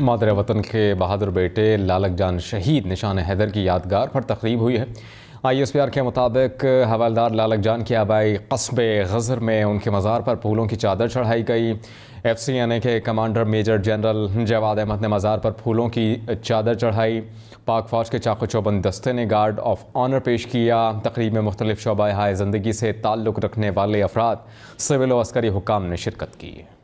मादर वतन के बहादुर बेटे लालक जान शहीद निशान हैदर की यादगार पर तकरीब हुई है आई एस पी आर के मुताबिक हवालदार लालक जान की आबाई कस्बे गजर में उनके मज़ार पर फूलों की चादर चढ़ाई गई एफ सी एन ए के commander major general Jawad Ahmed ने मज़ार पर फूलों की चादर चढ़ाई पाक फ़ौज के चाकू चौबंद दस्ते ने गार्ड ऑफ ऑनर पेश किया तकरीब में मुख्तलिफ शोबा हाय ज़िंदगी से ताल्लुक़ रखने वाले अफराद सिविल व अस्करी हुकाम ने शिरकत की